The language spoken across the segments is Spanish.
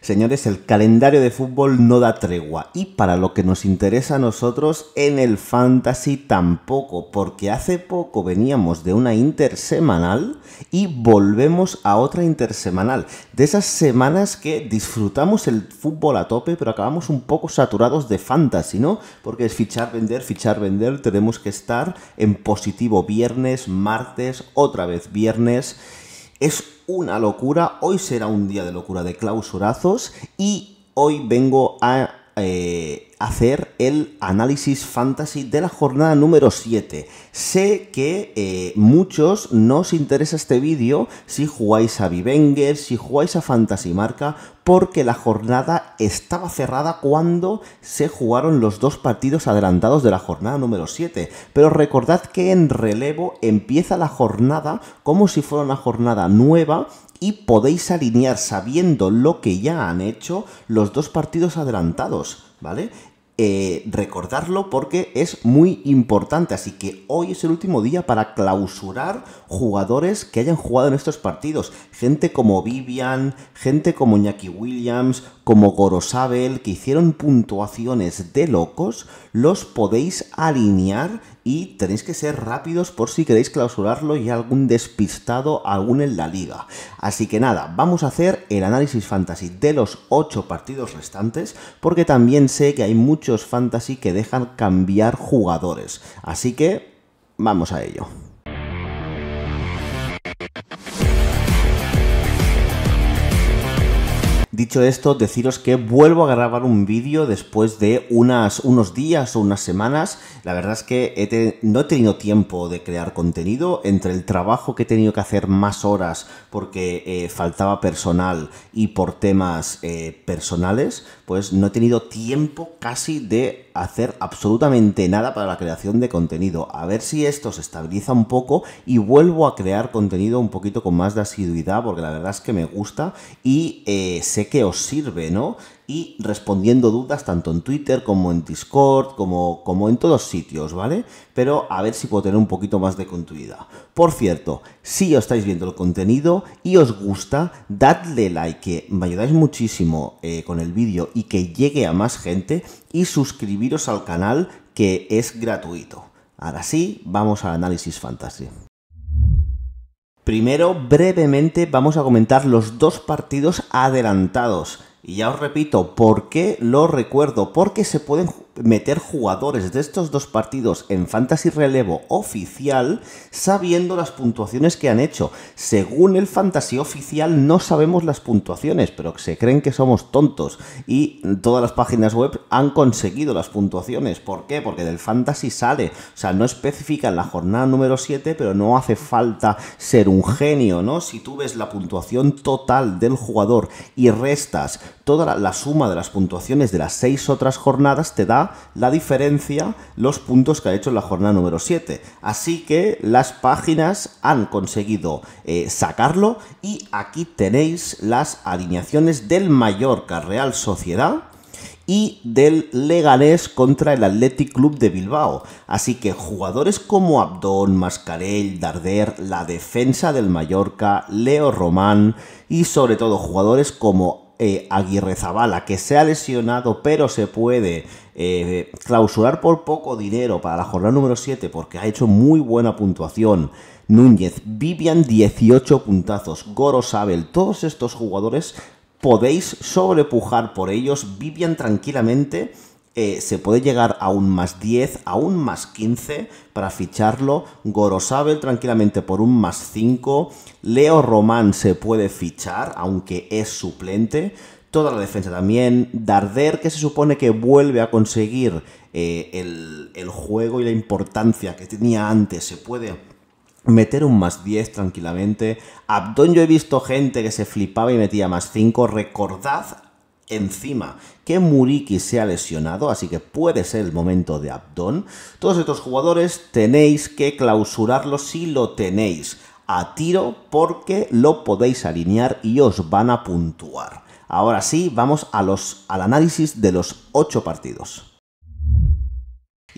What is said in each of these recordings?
Señores, el calendario de fútbol no da tregua y para lo que nos interesa a nosotros en el fantasy tampoco, porque hace poco veníamos de una intersemanal y volvemos a otra intersemanal. De esas semanas que disfrutamos el fútbol a tope, pero acabamos un poco saturados de fantasy, ¿no? Porque es fichar, vender, fichar, vender, tenemos que estar en positivo viernes, martes, otra vez viernes es una locura, hoy será un día de locura de clausurazos y hoy vengo a eh, hacer el análisis fantasy de la jornada número 7. Sé que eh, muchos no os interesa este vídeo si jugáis a Vivenger, si jugáis a Fantasy Marca, porque la jornada estaba cerrada cuando se jugaron los dos partidos adelantados de la jornada número 7. Pero recordad que en relevo empieza la jornada como si fuera una jornada nueva y podéis alinear sabiendo lo que ya han hecho los dos partidos adelantados, ¿vale? Eh, recordarlo porque es muy importante. Así que hoy es el último día para clausurar jugadores que hayan jugado en estos partidos. Gente como Vivian, gente como Jackie Williams, como Gorosabel, que hicieron puntuaciones de locos, los podéis alinear y tenéis que ser rápidos por si queréis clausurarlo y algún despistado aún en la liga. Así que nada, vamos a hacer el análisis fantasy de los 8 partidos restantes porque también sé que hay muchos fantasy que dejan cambiar jugadores. Así que vamos a ello. Dicho esto, deciros que vuelvo a grabar un vídeo después de unas, unos días o unas semanas. La verdad es que no he tenido tiempo de crear contenido entre el trabajo que he tenido que hacer más horas porque eh, faltaba personal y por temas eh, personales, pues no he tenido tiempo casi de hacer absolutamente nada para la creación de contenido. A ver si esto se estabiliza un poco y vuelvo a crear contenido un poquito con más de asiduidad, porque la verdad es que me gusta y eh, sé que os sirve, ¿no? y respondiendo dudas tanto en Twitter como en Discord, como, como en todos sitios, ¿vale? Pero a ver si puedo tener un poquito más de continuidad. Por cierto, si os estáis viendo el contenido y os gusta, dadle like, que me ayudáis muchísimo eh, con el vídeo y que llegue a más gente y suscribiros al canal que es gratuito. Ahora sí, vamos al análisis fantasy. Primero, brevemente, vamos a comentar los dos partidos adelantados y ya os repito, ¿por qué lo recuerdo? Porque se pueden meter jugadores de estos dos partidos en Fantasy Relevo oficial sabiendo las puntuaciones que han hecho. Según el Fantasy oficial no sabemos las puntuaciones, pero se creen que somos tontos y todas las páginas web han conseguido las puntuaciones. ¿Por qué? Porque del Fantasy sale. O sea, no especifican la jornada número 7, pero no hace falta ser un genio, ¿no? Si tú ves la puntuación total del jugador y restas toda la, suma de las puntuaciones de las seis otras jornadas te da la diferencia, los puntos que ha hecho en la jornada número 7. Así que las páginas han conseguido eh, sacarlo y aquí tenéis las alineaciones del Mallorca Real Sociedad y del Leganés contra el Athletic Club de Bilbao. Así que jugadores como Abdón, Mascarell, Darder, la defensa del Mallorca, Leo Román y sobre todo jugadores como eh, Aguirre Zabala, que se ha lesionado, pero se puede eh, clausurar por poco dinero para la jornada número 7 porque ha hecho muy buena puntuación. Núñez, Vivian 18 puntazos, Goro Sabel, todos estos jugadores podéis sobrepujar por ellos. Vivian tranquilamente eh, se puede llegar a un más 10, a un más 15 para ficharlo. Gorosabel tranquilamente por un más 5. Leo Román se puede fichar, aunque es suplente. Toda la defensa también. Darder, que se supone que vuelve a conseguir eh, el, el juego y la importancia que tenía antes, se puede meter un más 10 tranquilamente. Abdón yo he visto gente que se flipaba y metía más 5. Recordad encima que Muriki se ha lesionado, así que puede ser el momento de Abdón. Todos estos jugadores tenéis que clausurarlos si lo tenéis a tiro porque lo podéis alinear y os van a puntuar. Ahora sí, vamos a los, al análisis de los 8 partidos.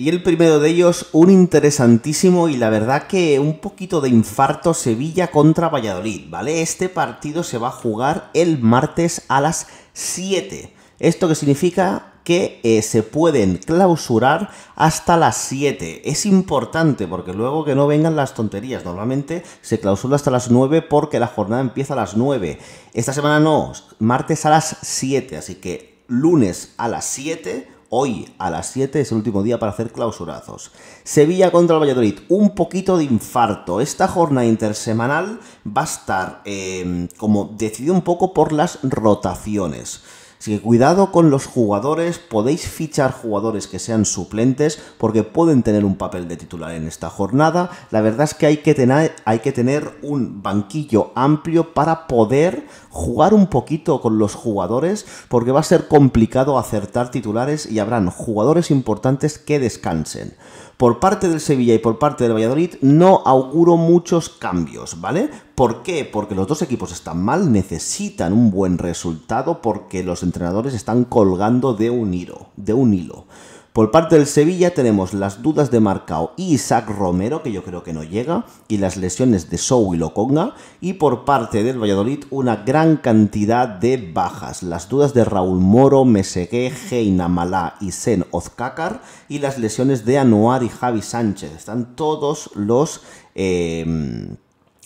Y el primero de ellos, un interesantísimo y la verdad que un poquito de infarto Sevilla contra Valladolid, ¿vale? Este partido se va a jugar el martes a las 7. Esto que significa que eh, se pueden clausurar hasta las 7. Es importante porque luego que no vengan las tonterías. Normalmente se clausura hasta las 9 porque la jornada empieza a las 9. Esta semana no, martes a las 7. Así que lunes a las 7 Hoy a las 7 es el último día para hacer clausurazos. Sevilla contra el Valladolid, un poquito de infarto. Esta jornada intersemanal va a estar eh, como decidida un poco por las rotaciones. Así que cuidado con los jugadores, podéis fichar jugadores que sean suplentes porque pueden tener un papel de titular en esta jornada. La verdad es que hay que tener, hay que tener un banquillo amplio para poder jugar un poquito con los jugadores porque va a ser complicado acertar titulares y habrán jugadores importantes que descansen por parte del Sevilla y por parte del Valladolid no auguro muchos cambios, ¿vale? ¿Por qué? Porque los dos equipos están mal, necesitan un buen resultado porque los entrenadores están colgando de un hilo, de un hilo. Por parte del Sevilla tenemos las dudas de Marcao y Isaac Romero, que yo creo que no llega, y las lesiones de Sou y Loconga. Y por parte del Valladolid, una gran cantidad de bajas. Las dudas de Raúl Moro, Mesegué, Heina Malá y Sen Ozcácar. Y las lesiones de Anuar y Javi Sánchez. Están todos los... Eh,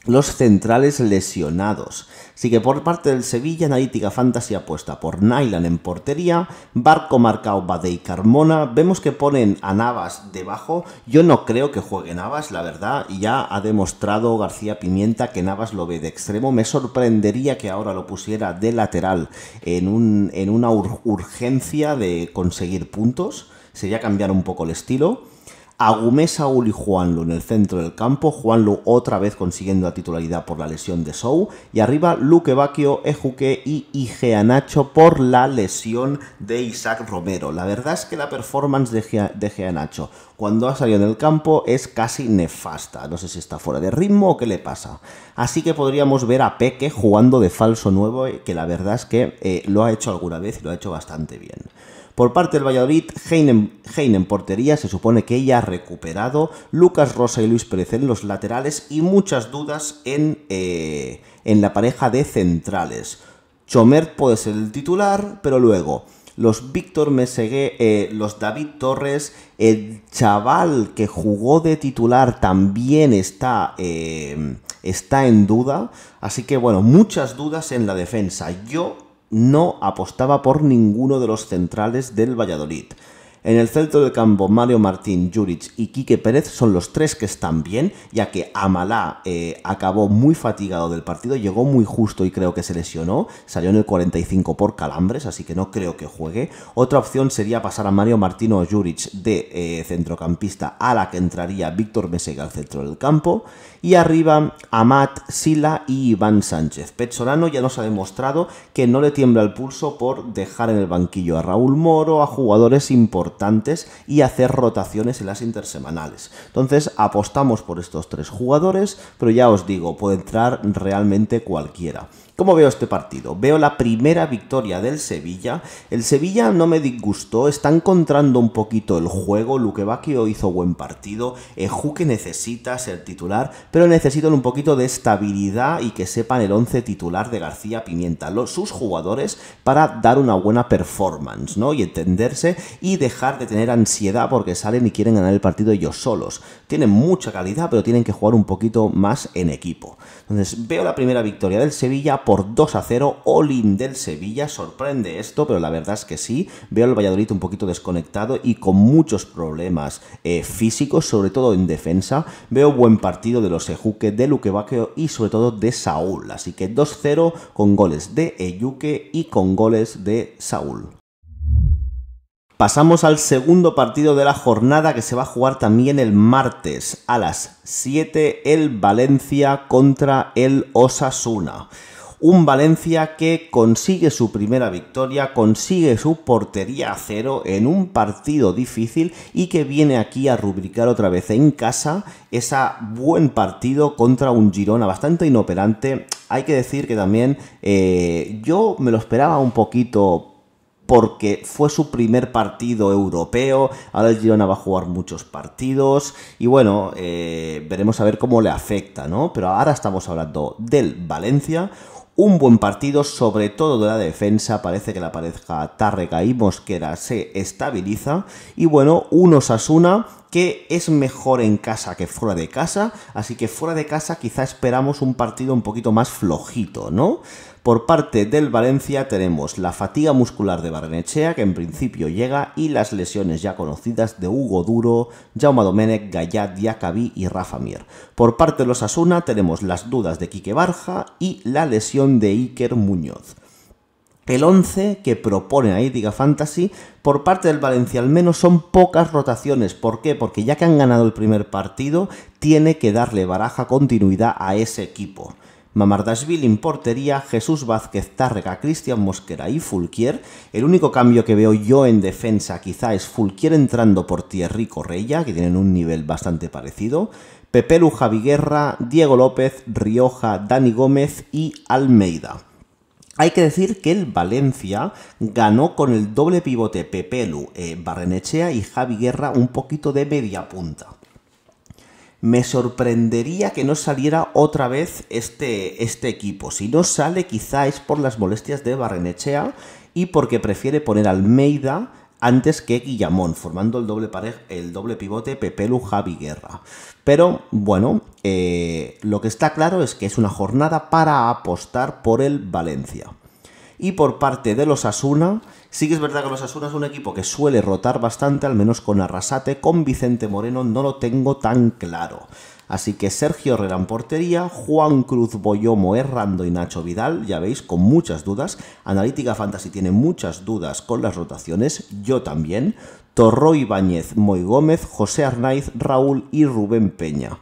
los centrales lesionados. Así que por parte del Sevilla, Analítica Fantasy apuesta por Nylan en portería, Barco Marcao Bade y Carmona. Vemos que ponen a Navas debajo. Yo no creo que juegue Navas, la verdad. Ya ha demostrado García Pimienta que Navas lo ve de extremo. Me sorprendería que ahora lo pusiera de lateral en, una urgencia de conseguir puntos. Sería cambiar un poco el estilo. Agumé, Saúl y Juanlu en el centro del campo, Juanlu otra vez consiguiendo la titularidad por la lesión de Sou, y arriba Luque Baquio, Ejuque y Nacho por la lesión de Isaac Romero. La verdad es que la performance de, Igea cuando ha salido en el campo es casi nefasta, no sé si está fuera de ritmo o qué le pasa. Así que podríamos ver a Peque jugando de falso nuevo, eh, que la verdad es que eh, lo ha hecho alguna vez y lo ha hecho bastante bien. Por parte del Valladolid, Heinen, Heinen portería, se supone que ella ha recuperado, Lucas Rosa y Luis Pérez en los laterales y muchas dudas en, eh, la pareja de centrales. Chomert puede ser el titular, pero luego los Víctor Mesegué, eh, los David Torres, el chaval que jugó de titular también está, eh, está en duda. Así que bueno, muchas dudas en la defensa. Yo no apostaba por ninguno de los centrales del Valladolid. En el centro del campo, Mario Martín, Juric y Quique Pérez son los tres que están bien, ya que Amalá eh, acabó muy fatigado del partido, llegó muy justo y creo que se lesionó, salió en el 45 por calambres, así que no creo que juegue. Otra opción sería pasar a Mario Martín o Juric de eh, centrocampista a la que entraría Víctor Mesega al centro del campo, y arriba Amat, Sila y Iván Sánchez. Petzolano ya nos ha demostrado que no le tiembla el pulso por dejar en el banquillo a Raúl Moro, a jugadores importantes y hacer rotaciones en las intersemanales. Entonces apostamos por estos tres jugadores, pero ya os digo, puede entrar realmente cualquiera. ¿Cómo veo este partido? Veo la primera victoria del Sevilla. El Sevilla no me disgustó, está encontrando un poquito el juego. Luque Bacchio hizo buen partido. Ejuque que necesita ser titular, pero necesitan un poquito de estabilidad y que sepan el 11 titular de García Pimienta, sus jugadores, para dar una buena performance, ¿no? Y entenderse y dejar de tener ansiedad porque salen y quieren ganar el partido ellos solos. Tienen mucha calidad, pero tienen que jugar un poquito más en equipo. Entonces, veo la primera victoria del Sevilla por 2 a 0. Olin del Sevilla, sorprende esto, pero la verdad es que sí. Veo al Valladolid un poquito desconectado y con muchos problemas eh, físicos, sobre todo en defensa. Veo buen partido de los Ejuque, de Baqueo y sobre todo de Saúl. Así que 2-0 con goles de Ejuque y con goles de Saúl. Pasamos al segundo partido de la jornada que se va a jugar también el martes a las 7 el Valencia contra el Osasuna. Un Valencia que consigue su primera victoria, consigue su portería a cero en un partido difícil y que viene aquí a rubricar otra vez en casa ese buen partido contra un Girona bastante inoperante. Hay que decir que también eh, yo me lo esperaba un poquito porque fue su primer partido europeo, ahora el Girona va a jugar muchos partidos y bueno, eh, veremos a ver cómo le afecta, ¿no? Pero ahora estamos hablando del Valencia, un buen partido, sobre todo de la defensa, parece que la pareja Tárrega y Mosquera se estabiliza y bueno, uno Sasuna, que es mejor en casa que fuera de casa, así que fuera de casa quizá esperamos un partido un poquito más flojito, ¿no? Por parte del Valencia tenemos la fatiga muscular de Barnechea, que en principio llega, y las lesiones ya conocidas de Hugo Duro, Jaume Domenech, Gallat, yacabí y Rafa Mir. Por parte de los Asuna tenemos las dudas de Quique Barja y la lesión de Iker Muñoz. El 11 que propone ahí Diga Fantasy, por parte del Valencia al menos son pocas rotaciones. ¿Por qué? Porque ya que han ganado el primer partido, tiene que darle baraja continuidad a ese equipo. Mamardashvili en portería, Jesús Vázquez, Tárrega, Cristian Mosquera y Fulquier. El único cambio que veo yo en defensa quizá es Fulquier entrando por Thierry Correia, que tienen un nivel bastante parecido. Pepelu Guerra, Diego López, Rioja, Dani Gómez y Almeida. Hay que decir que el Valencia ganó con el doble pivote Pepelu, eh, Barrenechea y Javi Guerra un poquito de media punta me sorprendería que no saliera otra vez este, este equipo. Si no sale, quizá es por las molestias de Barrenechea y porque prefiere poner Almeida antes que Guillamón, formando el doble, el doble pivote Pepelu Javi Guerra. Pero bueno, eh, lo que está claro es que es una jornada para apostar por el Valencia. Y por parte de los Asuna, sí que es verdad que los Asuna es un equipo que suele rotar bastante, al menos con Arrasate, con Vicente Moreno no lo tengo tan claro. Así que Sergio Herrera en portería, Juan Cruz Boyomo, Errando y Nacho Vidal, ya veis, con muchas dudas. Analítica Fantasy tiene muchas dudas con las rotaciones, yo también. Torro Ibáñez, Moy Gómez, José Arnaiz, Raúl y Rubén Peña.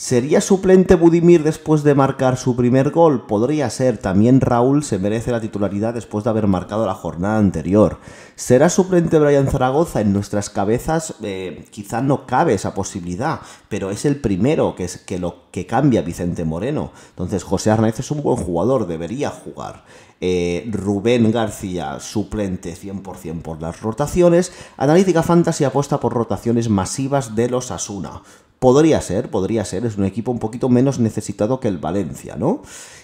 ¿Sería suplente Budimir después de marcar su primer gol? Podría ser, también Raúl se merece la titularidad después de haber marcado la jornada anterior. ¿Será suplente Brian Zaragoza? En nuestras cabezas eh, quizá no cabe esa posibilidad, pero es el primero que, es, que, lo, que cambia Vicente Moreno. Entonces José Arnaiz es un buen jugador, debería jugar. Eh, Rubén García, suplente 100% por las rotaciones. Analítica Fantasy apuesta por rotaciones masivas de los Asuna. Podría ser, podría ser, es un equipo un poquito menos necesitado que el Valencia, ¿no?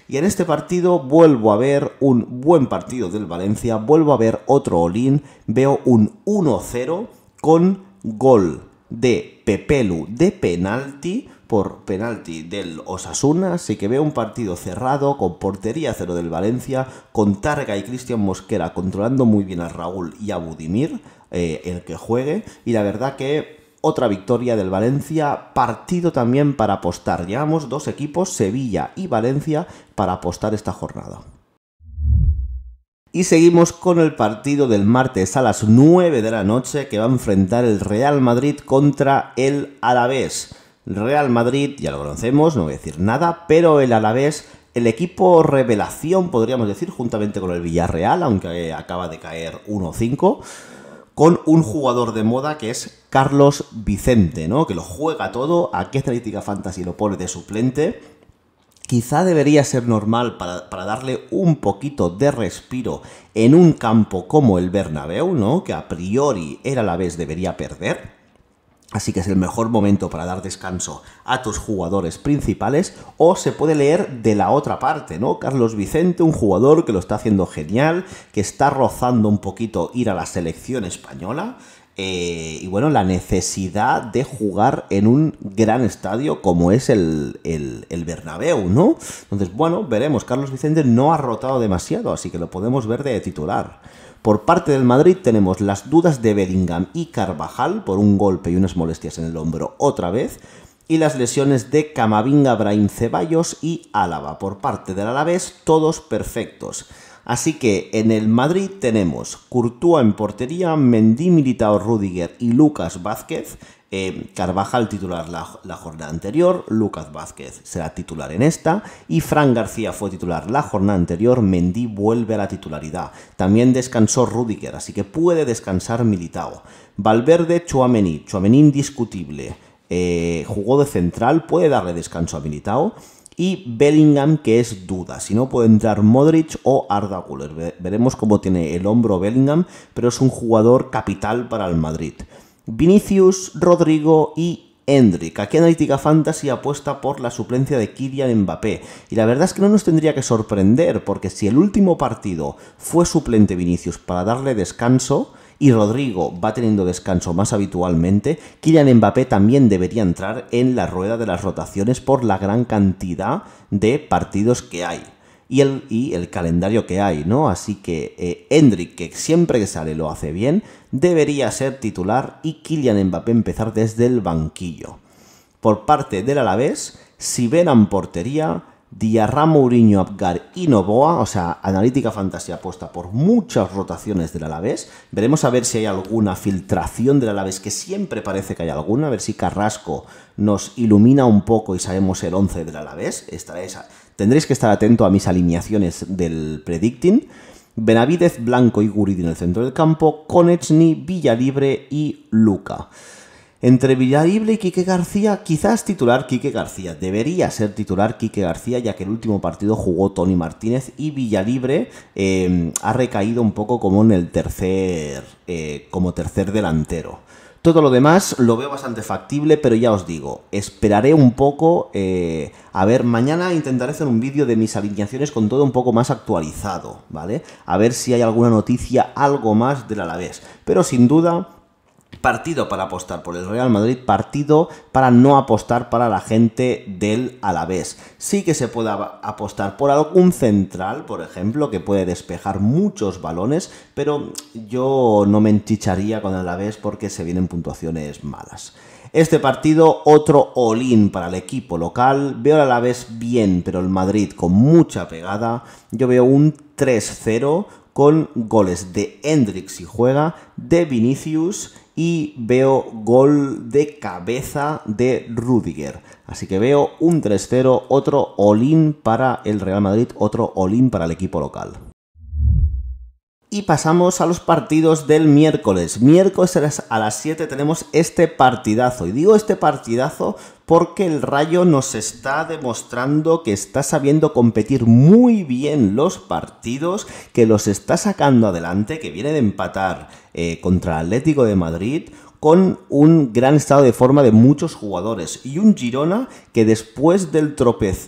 Y en este partido vuelvo a ver un buen partido del Valencia, vuelvo a ver otro Olin, veo un 1-0 con gol de Pepelu de penalti por penalti del Osasuna, así que veo un partido cerrado, con portería cero del Valencia, con Targa y Cristian Mosquera controlando muy bien a Raúl y a Budimir, eh, el que juegue, y la verdad que otra victoria del Valencia, partido también para apostar. Llevamos dos equipos, Sevilla y Valencia, para apostar esta jornada. Y seguimos con el partido del martes a las 9 de la noche que va a enfrentar el Real Madrid contra el Alavés. Real Madrid, ya lo conocemos, no voy a decir nada, pero el Alavés, el equipo revelación, podríamos decir, juntamente con el Villarreal, aunque acaba de caer 1-5 con un jugador de moda que es Carlos Vicente, ¿no? Que lo juega todo, a qué estadística Fantasy lo pone de suplente. Quizá debería ser normal para, para, darle un poquito de respiro en un campo como el Bernabéu, ¿no? Que a priori era la vez debería perder. Así que es el mejor momento para dar descanso a tus jugadores principales o se puede leer de la otra parte, ¿no? Carlos Vicente, un jugador que lo está haciendo genial, que está rozando un poquito ir a la selección española. Eh, y bueno, la necesidad de jugar en un gran estadio como es el, el, el, Bernabéu, ¿no? Entonces, bueno, veremos. Carlos Vicente no ha rotado demasiado, así que lo podemos ver de titular. Por parte del Madrid tenemos las dudas de Bellingham y Carvajal por un golpe y unas molestias en el hombro otra vez. Y las lesiones de Camavinga, Brahim Ceballos y Álava. Por parte del Alavés, todos perfectos. Así que en el Madrid tenemos Courtois en portería, Mendy, Militao, Rudiger y Lucas Vázquez. Eh, Carvajal titular la, jornada anterior, Lucas Vázquez será titular en esta y Fran García fue titular la jornada anterior, Mendy vuelve a la titularidad. También descansó Rudiger, así que puede descansar Militao. Valverde, Chuamení, Chuamení indiscutible, eh, jugó de central, puede darle descanso a Militao y Bellingham que es duda, si no puede entrar Modric o Arda Veremos cómo tiene el hombro Bellingham, pero es un jugador capital para el Madrid. Vinicius, Rodrigo y Hendrik. Aquí Analítica Fantasy apuesta por la suplencia de Kylian Mbappé. Y la verdad es que no nos tendría que sorprender, porque si el último partido fue suplente Vinicius para darle descanso, y Rodrigo va teniendo descanso más habitualmente, Kylian Mbappé también debería entrar en la rueda de las rotaciones por la gran cantidad de partidos que hay y el, calendario que hay, ¿no? Así que Hendrik, eh, que siempre que sale lo hace bien, debería ser titular y Kylian Mbappé empezar desde el banquillo. Por parte del Alavés, Si venan portería, Diarra, Mourinho, Abgar y Novoa, o sea, analítica fantasía apuesta por muchas rotaciones del Alavés. Veremos a ver si hay alguna filtración del Alavés, que siempre parece que hay alguna, a ver si Carrasco nos ilumina un poco y sabemos el 11 del Alavés. Esta, esa, Tendréis que estar atento a mis alineaciones del predicting. Benavidez, Blanco y Guridi en el centro del campo, Konechny, Villalibre y Luca. Entre Villalibre y Quique García, quizás titular Quique García. Debería ser titular Quique García, ya que el último partido jugó Tony Martínez y Villalibre eh, ha recaído un poco como en el tercer. Eh, como tercer delantero. Todo lo demás lo veo bastante factible, pero ya os digo, esperaré un poco. Eh, a ver, mañana intentaré hacer un vídeo de mis alineaciones con todo un poco más actualizado, ¿vale? A ver si hay alguna noticia, algo más del Alavés. Pero sin duda, partido para apostar por el Real Madrid, partido para no apostar para la gente del Alavés. Sí que se puede apostar por algún central, por ejemplo, que puede despejar muchos balones, pero yo no me enchicharía con el Alavés porque se vienen puntuaciones malas. Este partido, otro all para el equipo local. Veo al Alavés bien, pero el Madrid con mucha pegada. Yo veo un 3-0 con goles de Hendrix y juega, de Vinicius y veo gol de cabeza de Rudiger. Así que veo un 3-0, otro all para el Real Madrid, otro all para el equipo local. Y pasamos a los partidos del miércoles. Miércoles a las 7 tenemos este partidazo. Y digo este partidazo porque el Rayo nos está demostrando que está sabiendo competir muy bien los partidos, que los está sacando adelante, que viene de empatar eh, contra contra Atlético de Madrid con un gran estado de forma de muchos jugadores y un Girona que después del,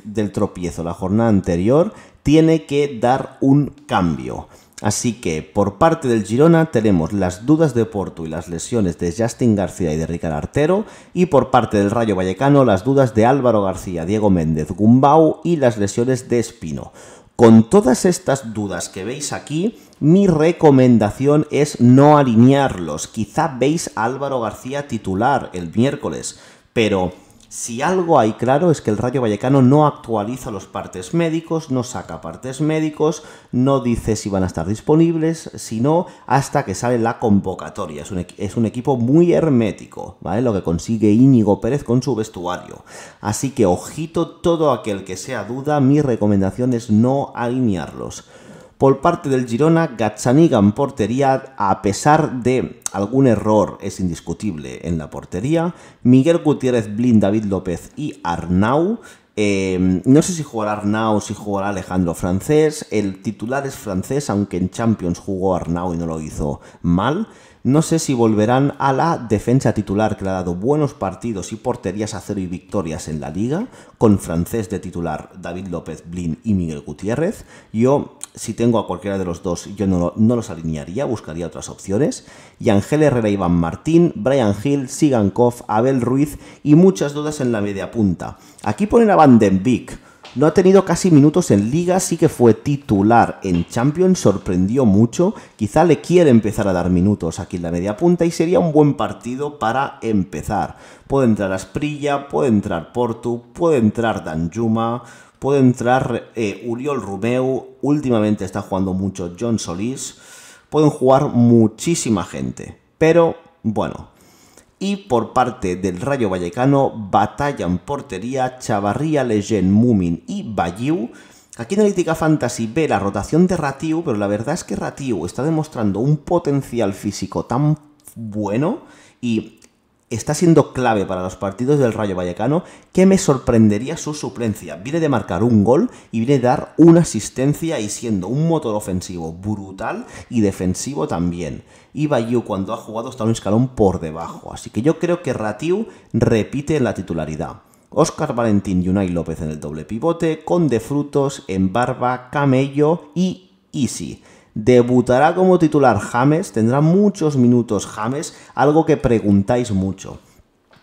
del tropiezo la jornada anterior tiene que dar un cambio. Así que por parte del Girona tenemos las dudas de Porto y las lesiones de Justin García y de Ricardo Artero y por parte del Rayo Vallecano las dudas de Álvaro García, Diego Méndez, Gumbau y las lesiones de Espino. Con todas estas dudas que veis aquí, mi recomendación es no alinearlos. Quizá veis a Álvaro García titular el miércoles, pero si algo hay claro es que el Rayo Vallecano no actualiza los partes médicos, no saca partes médicos, no dice si van a estar disponibles, sino hasta que sale la convocatoria. Es un, equipo muy hermético, ¿vale? Lo que consigue Íñigo Pérez con su vestuario. Así que ojito todo aquel que sea duda, mi recomendación es no alinearlos por parte del Girona, Gazzaniga en portería, a pesar de algún error, es indiscutible en la portería, Miguel Gutiérrez, Blin, David López y Arnau. Em, no sé si jugará Arnau o si jugará Alejandro Francés. El titular es francés, aunque en Champions jugó Arnau y no lo hizo mal. No sé si volverán a la defensa titular que le ha dado buenos partidos y porterías a cero y victorias en la liga, con francés de titular David López Blin y Miguel Gutiérrez. Yo, si tengo a cualquiera de los dos, yo no, los alinearía, buscaría otras opciones. Y Ángel Herrera, Iván Martín, Brian Hill, Sigan Koff, Abel Ruiz y muchas dudas en la media punta. Aquí ponen a Van Den Beek no ha tenido casi minutos en liga, sí que fue titular en Champions, sorprendió mucho. Quizá le quiere empezar a dar minutos aquí en la media punta y sería un buen partido para empezar. Puede entrar Asprilla, puede entrar Portu, puede entrar Danjuma, puede entrar eh, Uriol Rumeu. Últimamente está jugando mucho John Solís. Pueden jugar muchísima gente. Pero bueno, y por parte del Rayo Vallecano en portería Chavarría, Legend, Mumin y Bayou. Aquí en Analítica Fantasy ve la rotación de Ratiu, pero la verdad es que Ratiu está demostrando un potencial físico tan bueno y está siendo clave para los partidos del Rayo Vallecano, que me sorprendería su suplencia. Viene de marcar un gol y viene de dar una asistencia y siendo un motor ofensivo brutal y defensivo también. iba cuando ha jugado está un escalón por debajo, así que yo creo que Ratiu repite la titularidad. Oscar Valentín y Unai López en el doble pivote, con Frutos, en Barba, Camello y Easy. Debutará como titular James, tendrá muchos minutos James, algo que preguntáis mucho.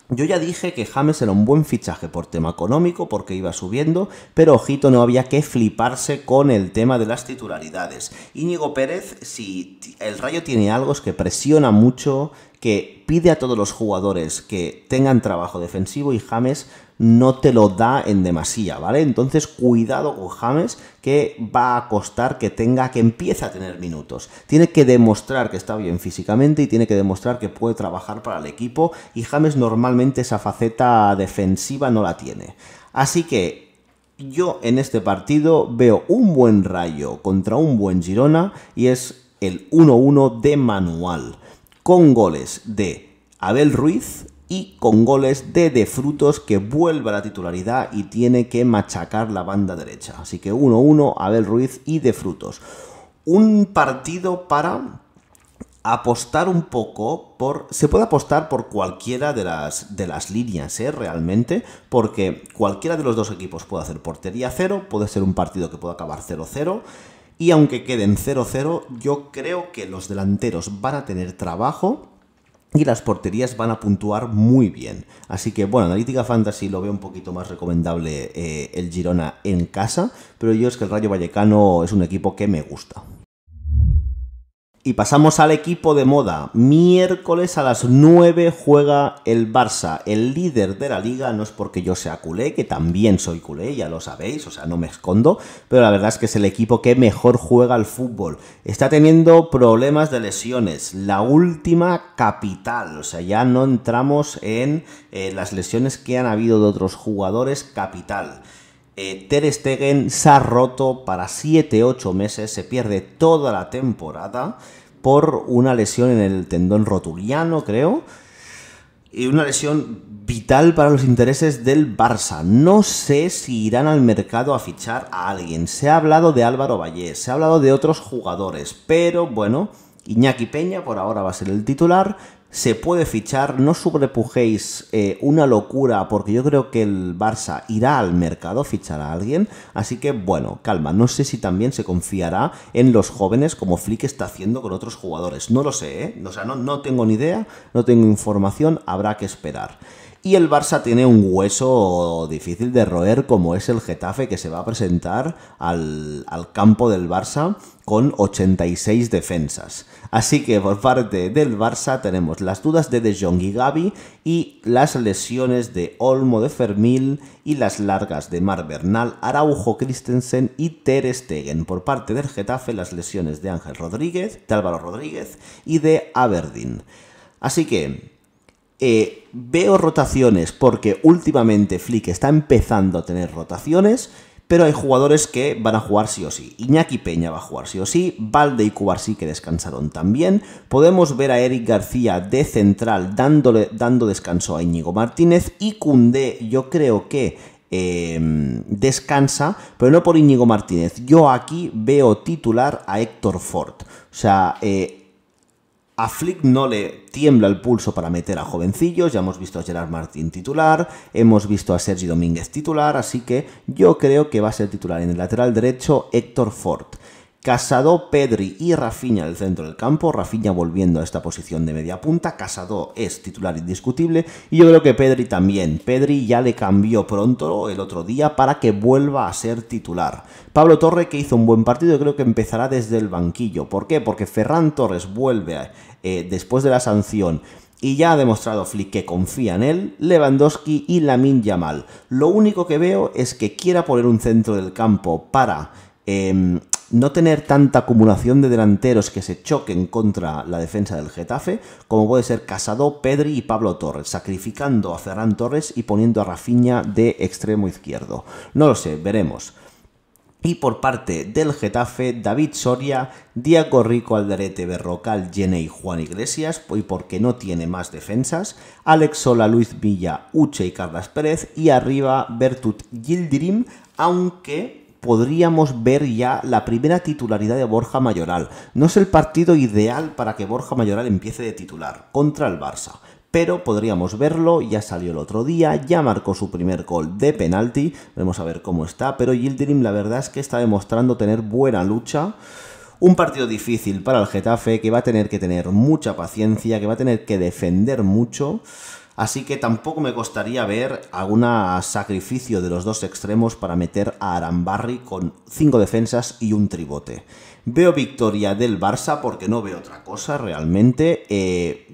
Yo ya dije que James era un buen fichaje por tema económico, porque iba subiendo, pero ojito, no había que fliparse con el tema de las titularidades. Íñigo Pérez, si el rayo tiene algo, es que presiona mucho, que pide a todos los jugadores que tengan trabajo defensivo y James no te lo da en demasía, ¿vale? Entonces cuidado con James que va a costar que tenga, que empiece a tener minutos. Tiene que demostrar que está bien físicamente y tiene que demostrar que puede trabajar para el equipo y James normalmente esa faceta defensiva no la tiene. Así que yo en este partido veo un buen rayo contra un buen Girona y es el 1-1 de manual, con goles de Abel Ruiz y con goles de De Frutos que vuelve a la titularidad y tiene que machacar la banda derecha. Así que 1-1 Abel Ruiz y De Frutos. Un partido para apostar un poco por... Se puede apostar por cualquiera de las, de las líneas, ¿eh? Realmente, porque cualquiera de los dos equipos puede hacer portería cero, puede ser un partido que pueda acabar 0-0. Y aunque queden 0-0, yo creo que los delanteros van a tener trabajo y las porterías van a puntuar muy bien. Así que, bueno, Analítica Fantasy lo veo un poquito más recomendable eh, el Girona en casa, pero yo es que el Rayo Vallecano es un equipo que me gusta. Y pasamos al equipo de moda. Miércoles a las 9 juega el Barça, el líder de la liga. No es porque yo sea culé, que también soy culé, ya lo sabéis, o sea, no me escondo. Pero la verdad es que es el equipo que mejor juega al fútbol. Está teniendo problemas de lesiones. La última capital, o sea, ya no entramos en eh, las lesiones que han habido de otros jugadores capital. Eh, Ter Stegen se ha roto para 7-8 meses, se pierde toda la temporada por una lesión en el tendón rotuliano, creo. Y una lesión vital para los intereses del Barça. No sé si irán al mercado a fichar a alguien. Se ha hablado de Álvaro Vallés, se ha hablado de otros jugadores, pero bueno, Iñaki Peña por ahora va a ser el titular se puede fichar, no sobrepujéis eh, una locura porque yo creo que el Barça irá al mercado a fichar a alguien, así que bueno, calma, no sé si también se confiará en los jóvenes como Flick está haciendo con otros jugadores, no lo sé, ¿eh? o sea, no, no tengo ni idea, no tengo información, habrá que esperar. Y el Barça tiene un hueso difícil de roer como es el Getafe que se va a presentar al, al campo del Barça con 86 defensas. Así que por parte del Barça tenemos las dudas de De Jong y Gaby y las lesiones de Olmo de Fermil y las largas de Mar Bernal, Araujo Christensen y Ter Stegen. Por parte del Getafe las lesiones de Ángel Rodríguez, de Álvaro Rodríguez y de Aberdeen. Así que eh, veo rotaciones porque últimamente Flick está empezando a tener rotaciones pero hay jugadores que van a jugar sí o sí. Iñaki Peña va a jugar sí o sí, Valde y Cubarsí que descansaron también. Podemos ver a Eric García de central dándole, dando descanso a Íñigo Martínez y Cundé yo creo que em, descansa, pero no por Íñigo Martínez. Yo aquí veo titular a Héctor Ford. O sea, eh, a Flick no le tiembla el pulso para meter a jovencillos, ya hemos visto a Gerard Martín titular, hemos visto a Sergi Domínguez titular, así que yo creo que va a ser titular en el lateral derecho Héctor Ford. Casado, Pedri y Rafinha del centro del campo. Rafinha volviendo a esta posición de media punta. Casado es titular indiscutible. Y yo creo que Pedri también. Pedri ya le cambió pronto el otro día para que vuelva a ser titular. Pablo Torre, que hizo un buen partido, creo que empezará desde el banquillo. ¿Por qué? Porque Ferran Torres vuelve eh, después de la sanción y ya ha demostrado Flick que confía en él, Lewandowski y Lamin Yamal. Lo único que veo es que quiera poner un centro del campo para em, no tener tanta acumulación de delanteros que se choquen contra la defensa del Getafe, como puede ser Casado, Pedri y Pablo Torres, sacrificando a Ferran Torres y poniendo a Rafinha de extremo izquierdo. No lo sé, veremos. Y por parte del Getafe, David Soria, Diego Rico, Alderete, Berrocal, Jenny y Juan Iglesias, y porque no tiene más defensas, Alex Sola, Luis Villa, Uche y Carlas Pérez, y arriba Bertut Gildirim, aunque podríamos ver ya la primera titularidad de Borja Mayoral. No es el partido ideal para que Borja Mayoral empiece de titular contra el Barça, pero podríamos verlo, ya salió el otro día, ya marcó su primer gol de penalti, vamos a ver cómo está, pero Yildirim la verdad es que está demostrando tener buena lucha. Un partido difícil para el Getafe, que va a tener que tener mucha paciencia, que va a tener que defender mucho. Así que tampoco me costaría ver algún sacrificio de los dos extremos para meter a Arambarri con cinco defensas y un tribote. Veo victoria del Barça porque no veo otra cosa realmente. Eh,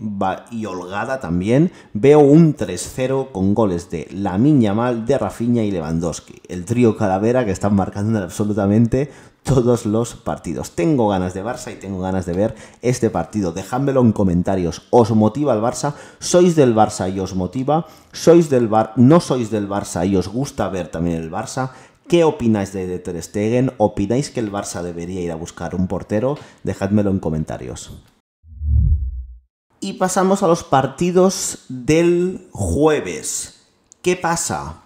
y holgada también. Veo un 3-0 con goles de la Miña mal, de Rafinha y Lewandowski. El trío Calavera que están marcando absolutamente todos los partidos. Tengo ganas de Barça y tengo ganas de ver este partido. Dejádmelo en comentarios. ¿Os motiva el Barça? ¿Sois del Barça y os motiva? ¿Sois del Bar ¿No sois del Barça y os gusta ver también el Barça? ¿Qué opináis de, de Stegen? ¿Opináis que el Barça debería ir a buscar un portero? Dejadmelo en comentarios. Y pasamos a los partidos del jueves. ¿Qué pasa?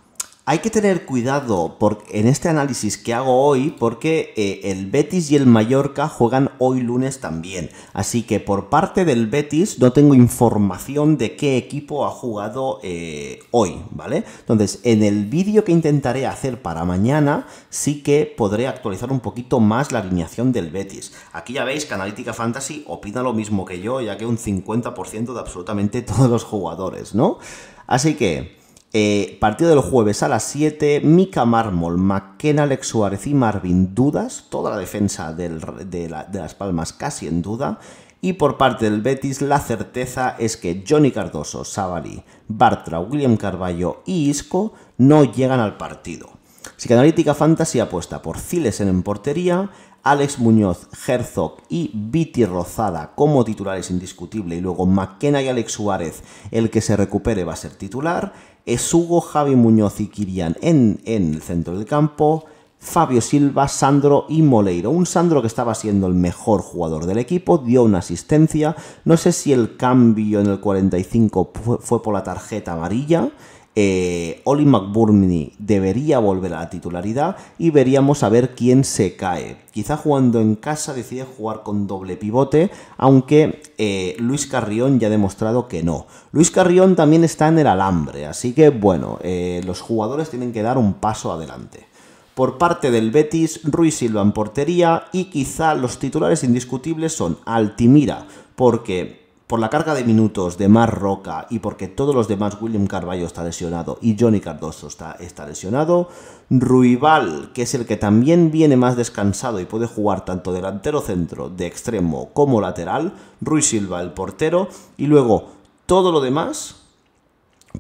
Hay que tener cuidado en este análisis que hago hoy porque eh, el Betis y el Mallorca juegan hoy lunes también. Así que por parte del Betis no tengo información de qué equipo ha jugado eh, hoy, ¿vale? Entonces, en el vídeo que intentaré hacer para mañana sí que podré actualizar un poquito más la alineación del Betis. Aquí ya veis que Analytica Fantasy opina lo mismo que yo, ya que un 50% de absolutamente todos los jugadores, ¿no? Así que... Eh, partido del jueves a las 7, Mika Mármol, McKenna, Alex Suárez y Marvin dudas, toda la defensa de, Las Palmas casi en duda. Y por parte del Betis, la certeza es que Johnny Cardoso, Savali, Bartra, William Carballo y Isco no llegan al partido. Psicanalítica Fantasy apuesta por ciles en portería, Alex Muñoz, Herzog y Viti Rozada como titulares indiscutible y luego McKenna y Alex Suárez, el que se recupere va a ser titular es Hugo, Javi Muñoz y Kirian en, en el centro del campo, Fabio Silva, Sandro y Moleiro. Un Sandro que estaba siendo el mejor jugador del equipo, dio una asistencia. No sé si el cambio en el 45 fue por la tarjeta amarilla eh, McBurney debería volver a la titularidad y veríamos a ver quién se cae. Quizá jugando en casa decide jugar con doble pivote, aunque eh, Luis Carrión ya ha demostrado que no. Luis Carrión también está en el alambre, así que bueno, eh, los jugadores tienen que dar un paso adelante. Por parte del Betis, Ruiz Silva en portería y quizá los titulares indiscutibles son Altimira, porque por la carga de minutos de Mar Roca y porque todos los demás, William Carballo está lesionado y Johnny Cardoso está, está lesionado, Ruibal, que es el que también viene más descansado y puede jugar tanto delantero centro, de extremo como lateral, Ruiz Silva el portero y luego todo lo demás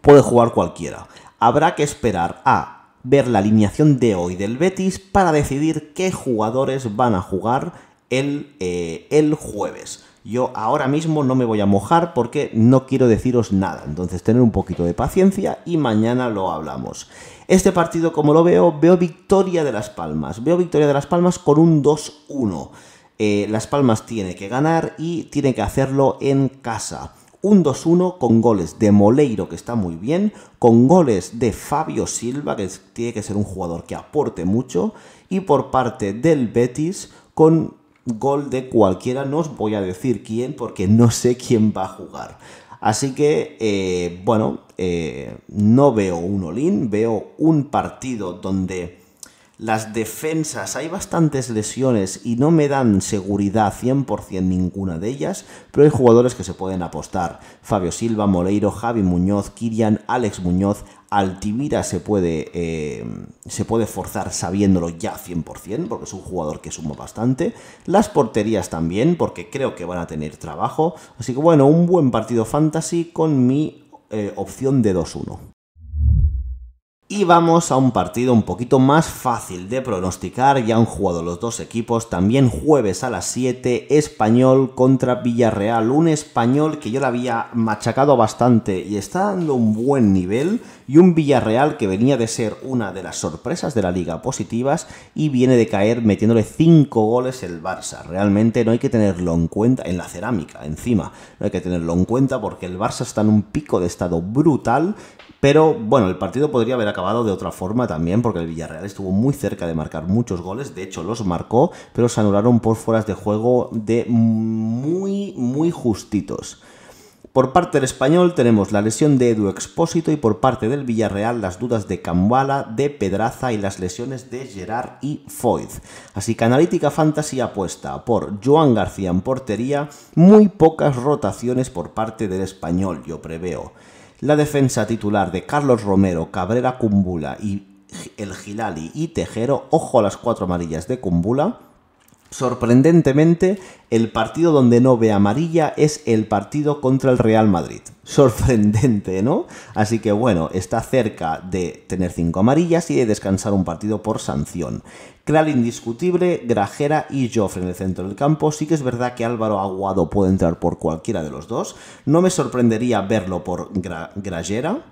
puede jugar cualquiera. Habrá que esperar a ver la alineación de hoy del Betis para decidir qué jugadores van a jugar el, eh, el jueves. Yo ahora mismo no me voy a mojar porque no quiero deciros nada. Entonces tener un poquito de paciencia y mañana lo hablamos. Este partido, como lo veo, veo victoria de Las Palmas. Veo victoria de Las Palmas con un 2-1. Eh, Las Palmas tiene que ganar y tiene que hacerlo en casa. Un 2-1 con goles de Moleiro, que está muy bien, con goles de Fabio Silva, que tiene que ser un jugador que aporte mucho, y por parte del Betis con gol de cualquiera, no os voy a decir quién porque no sé quién va a jugar. Así que, eh, bueno, eh, no veo un Olin, veo un partido donde las defensas, hay bastantes lesiones y no me dan seguridad 100% ninguna de ellas, pero hay jugadores que se pueden apostar. Fabio Silva, Moleiro, Javi Muñoz, Kirian, Alex Muñoz, Altivira se puede, eh, se puede forzar sabiéndolo ya 100%, porque es un jugador que suma bastante. Las porterías también, porque creo que van a tener trabajo. Así que bueno, un buen partido fantasy con mi eh, opción de 2-1. Y vamos a un partido un poquito más fácil de pronosticar, ya han jugado los dos equipos, también jueves a las 7, español contra Villarreal, un español que yo le había machacado bastante y está dando un buen nivel, y un Villarreal que venía de ser una de las sorpresas de la liga positivas y viene de caer metiéndole 5 goles el Barça, realmente no hay que tenerlo en cuenta, en la cerámica encima, no hay que tenerlo en cuenta porque el Barça está en un pico de estado brutal pero bueno, el partido podría haber acabado de otra forma también, porque el Villarreal estuvo muy cerca de marcar muchos goles, de hecho los marcó, pero se anularon por fueras de juego de muy, muy justitos. Por parte del español tenemos la lesión de Edu Expósito y por parte del Villarreal las dudas de Cambala, de Pedraza y las lesiones de Gerard y Foyd. Así que Analítica Fantasy apuesta por Joan García en portería, muy pocas rotaciones por parte del español, yo preveo. La defensa titular de Carlos Romero, Cabrera Cumbula y el Gilali y Tejero, ojo a las cuatro amarillas de Cumbula. Sorprendentemente, el partido donde no ve amarilla es el partido contra el Real Madrid. Sorprendente, ¿no? Así que bueno, está cerca de tener cinco amarillas y de descansar un partido por sanción. Kral indiscutible, Grajera y Joffre en el centro del campo. Sí que es verdad que Álvaro Aguado puede entrar por cualquiera de los dos. No me sorprendería verlo por Grajera,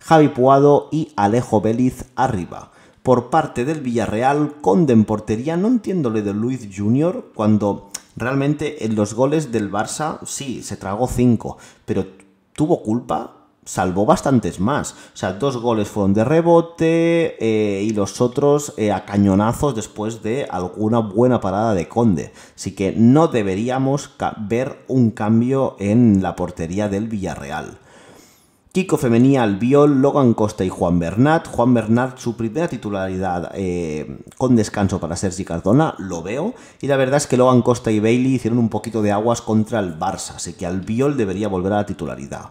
Javi Puado y Alejo Beliz arriba. Por parte del Villarreal, Conde en portería, no entiendo de Luis Junior cuando realmente en los goles del Barça, sí, se tragó cinco, pero ¿tuvo culpa? salvó bastantes más. O sea, dos goles fueron de rebote eh, y los otros eh, a cañonazos después de alguna buena parada de Conde. Así que no deberíamos ver un cambio en la portería del Villarreal. Kiko Femenía, Albiol, Logan Costa y Juan Bernat. Juan Bernat, su primera titularidad eh, con descanso para Sergi Cardona, lo veo. Y la verdad es que Logan Costa y Bailey hicieron un poquito de aguas contra el Barça, así que Albiol debería volver a la titularidad.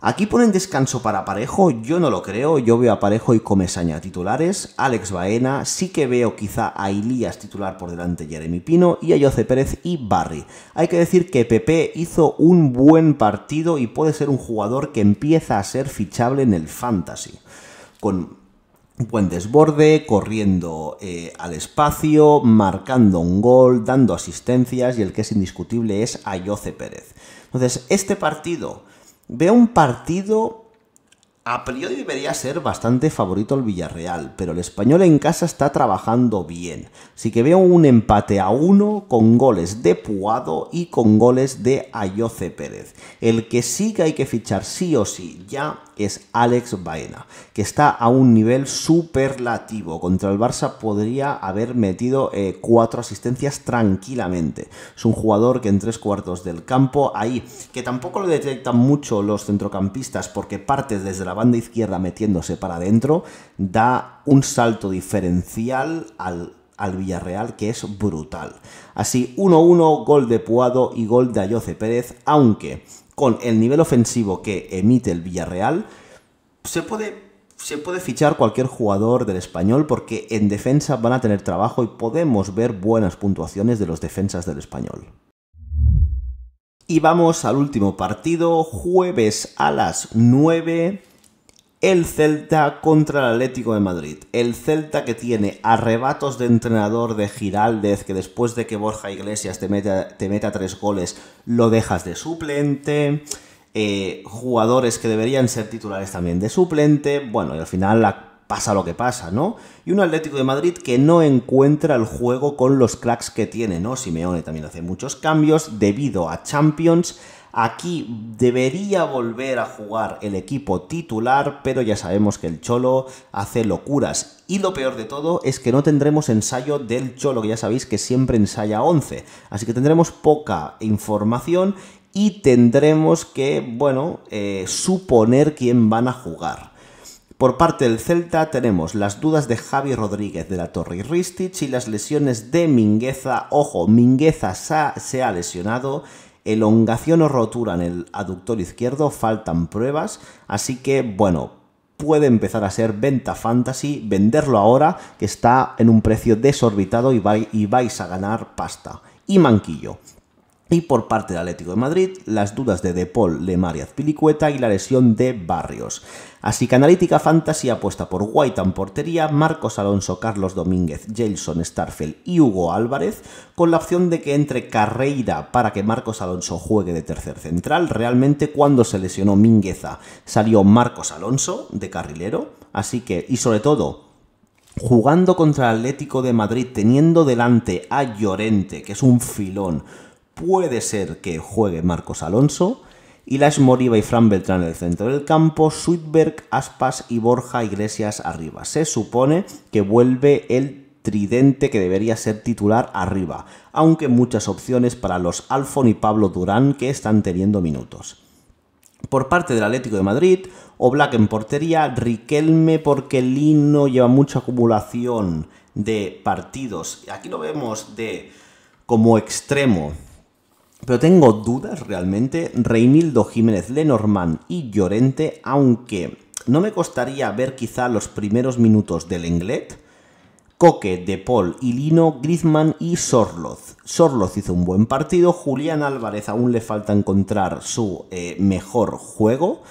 Aquí ponen descanso para Parejo, yo no lo creo, yo veo a Parejo y Comesaña titulares, Alex Baena, sí que veo quizá a Ilías titular por delante Jeremy Pino y a Jose Pérez y Barry. Hay que decir que Pepe hizo un buen partido y puede ser un jugador que empieza a ser fichable en el fantasy. Con buen desborde, corriendo eh, al espacio, marcando un gol, dando asistencias y el que es indiscutible es a Jose Pérez. Entonces, este partido Veo un partido a priori debería ser bastante favorito el Villarreal, pero el español en casa está trabajando bien. Así que veo un empate a uno con goles de Puado y con goles de Ayoce Pérez. El que sí que hay que fichar sí o sí ya es Alex Baena, que está a un nivel superlativo. Contra el Barça podría haber metido eh, cuatro asistencias tranquilamente. Es un jugador que en tres cuartos del campo, ahí, que tampoco lo detectan mucho los centrocampistas porque parte desde la banda izquierda metiéndose para adentro, da un salto diferencial al, al Villarreal que es brutal. Así 1-1, gol de Puado y gol de Ayoce Pérez, aunque con el nivel ofensivo que emite el Villarreal, se puede se puede fichar cualquier jugador del español porque en defensa van a tener trabajo y podemos ver buenas puntuaciones de los defensas del español. Y vamos al último partido, jueves a las 9 el Celta contra el Atlético de Madrid. El Celta que tiene arrebatos de entrenador de Giraldez, que después de que Borja Iglesias te meta, tres goles, lo dejas de suplente. Eh, jugadores que deberían ser titulares también de suplente. Bueno, y al final pasa lo que pasa, ¿no? Y un Atlético de Madrid que no encuentra el juego con los cracks que tiene, ¿no? Simeone también hace muchos cambios debido a Champions Aquí debería volver a jugar el equipo titular, pero ya sabemos que el Cholo hace locuras. Y lo peor de todo es que no tendremos ensayo del Cholo, que ya sabéis que siempre ensaya 11. Así que tendremos poca información y tendremos que, bueno, eh, suponer quién van a jugar. Por parte del Celta tenemos las dudas de Javi Rodríguez de la Torre y Ristich y las lesiones de Mingueza. Ojo, Mingueza se ha lesionado elongación o rotura en el aductor izquierdo, faltan pruebas, así que bueno, puede empezar a ser venta fantasy, venderlo ahora que está en un precio desorbitado y vais a ganar pasta. Y Manquillo, y por parte del Atlético de Madrid, las dudas de De Paul, Lemar y Azpilicueta y la lesión de Barrios. Así que Analítica Fantasy apuesta por White portería, Marcos Alonso, Carlos Domínguez, Jason Starfield y Hugo Álvarez, con la opción de que entre Carreira para que Marcos Alonso juegue de tercer central. Realmente cuando se lesionó Mingueza salió Marcos Alonso de carrilero, así que, y sobre todo, jugando contra el Atlético de Madrid, teniendo delante a Llorente, que es un filón, puede ser que juegue Marcos Alonso. Y las Moriba y Fran Beltrán en el centro del campo, Sweetberg, Aspas y Borja Iglesias arriba. Se supone que vuelve el tridente que debería ser titular arriba, aunque muchas opciones para los Alfon y Pablo Durán que están teniendo minutos. Por parte del Atlético de Madrid, Oblak en portería, Riquelme porque Lino lleva mucha acumulación de partidos. Aquí lo vemos de como extremo pero tengo dudas realmente. Reinildo Jiménez Lenormand y Llorente, aunque no me costaría ver quizá los primeros minutos del Englet. Coque, De Paul, Lino, Griezmann y Sorloz. Sorloz hizo un buen partido, Julián Álvarez aún le falta encontrar su eh, mejor juego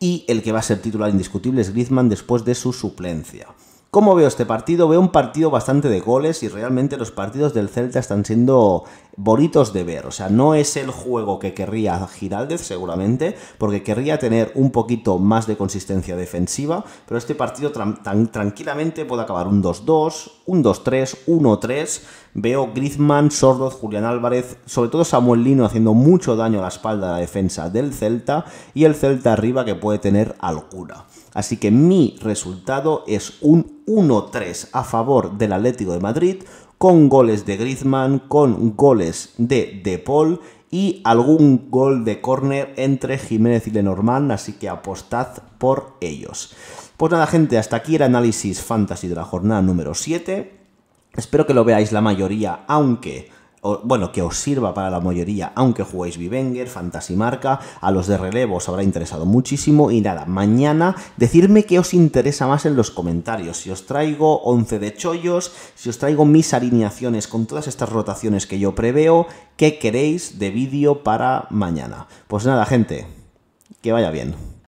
y el que va a ser titular indiscutible es Griezmann después de su suplencia. ¿Cómo veo este partido? Veo un partido bastante de goles y realmente los partidos del Celta están siendo bonitos de ver. O sea, no es el juego que querría Giraldez seguramente, porque querría tener un poquito más de consistencia defensiva, pero este partido tranquilamente puede acabar un 2-2, un 2-3, 1-3. Veo Griezmann, Sordoz, Julián Álvarez, sobre todo Samuel Lino haciendo mucho daño a la espalda de la defensa del Celta y el Celta arriba que puede tener alguna. Así que mi resultado es un 1-3 a favor del Atlético de Madrid, con goles de Griezmann, con goles de De Paul y algún gol de córner entre Jiménez y Lenormand, así que apostad por ellos. Pues nada, gente, hasta aquí el análisis fantasy de la jornada número 7. Espero que lo veáis la mayoría, aunque bueno, que os sirva para la mayoría, aunque juguéis Vivenger, Marca, a los de relevo os habrá interesado muchísimo. Y nada, mañana decidme qué os interesa más en los comentarios. Si os traigo 11 de chollos, si os traigo mis alineaciones con todas estas rotaciones que yo preveo, qué queréis de vídeo para mañana. Pues nada, gente, que vaya bien.